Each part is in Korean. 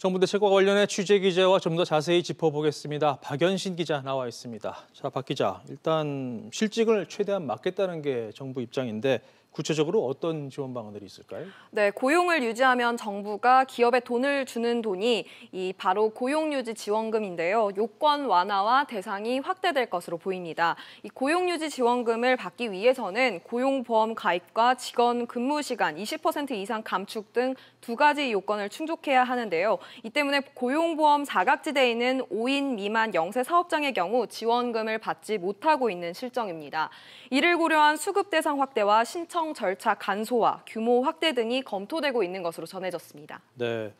정부 대책과 관련해 취재 기자와 좀 더 자세히 짚어보겠습니다. 박연신 기자 나와 있습니다. 자, 박 기자, 일단 실직을 최대한 막겠다는 게 정부 입장인데 구체적으로 어떤 지원 방안들이 있을까요? 네, 고용을 유지하면 정부가 기업에 돈을 주는 돈이 이 바로 고용유지 지원금인데요. 요건 완화와 대상이 확대될 것으로 보입니다. 이 고용유지 지원금을 받기 위해서는 고용보험 가입과 직원 근무 시간 20% 이상 감축 등 두 가지 요건을 충족해야 하는데요. 이 때문에 고용보험 사각지대에 있는 5인 미만 영세 사업장의 경우 지원금을 받지 못하고 있는 실정입니다. 이를 고려한 수급 대상 확대와 신청 절차 간소화, 규모 확대 등이 검토되고 있는 것으로 전해졌습니다. 네.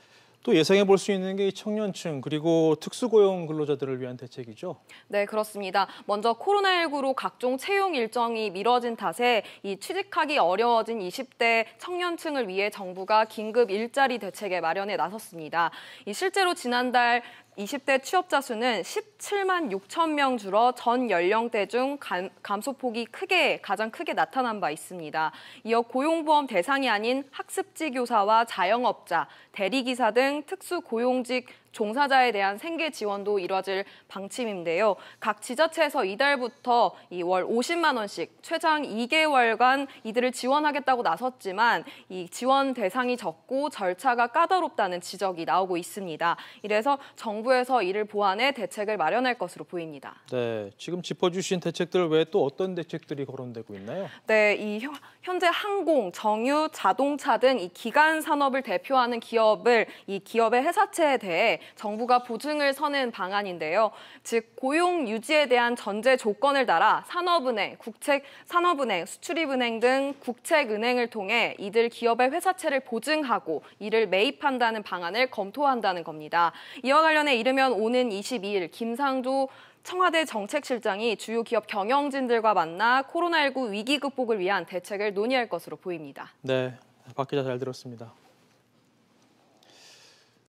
또 예상해 볼 수 있는 게 청년층 그리고 특수고용 근로자들을 위한 대책이죠. 네, 그렇습니다. 먼저 코로나19로 각종 채용 일정이 미뤄진 탓에 이 취직하기 어려워진 20대 청년층을 위해 정부가 긴급 일자리 대책에 마련에 나섰습니다. 이 실제로 지난달 20대 취업자 수는 17만 6천 명 줄어 전 연령대 중 감, 감소폭이 크게 가장 크게 나타난 바 있습니다. 이어 고용보험 대상이 아닌 학습지 교사와 자영업자, 대리기사 등 특수 고용직 종사자에 대한 생계 지원도 이뤄질 방침인데요. 각 지자체에서 이달부터 이월 50만 원씩 최장 2개월간 이들을 지원하겠다고 나섰지만 이 지원 대상이 적고 절차가 까다롭다는 지적이 나오고 있습니다. 이래서 정부에서 이를 보완해 대책을 마련할 것으로 보입니다. 네, 지금 짚어주신 대책들 외에 또 어떤 대책들이 거론되고 있나요? 네, 이 현재 항공, 정유, 자동차 등 이 기간 산업을 대표하는 기업을 이 기업의 회사체에 대해 정부가 보증을 서는 방안인데요. 즉 고용 유지에 대한 전제 조건을 달아 산업은행, 국책 산업은행, 수출입은행 등 국책은행을 통해 이들 기업의 회사채를 보증하고 이를 매입한다는 방안을 검토한다는 겁니다. 이와 관련해 이르면 오는 22일 김상조 청와대 정책실장이 주요 기업 경영진들과 만나 코로나19 위기 극복을 위한 대책을 논의할 것으로 보입니다. 네, 박 기자 잘 들었습니다.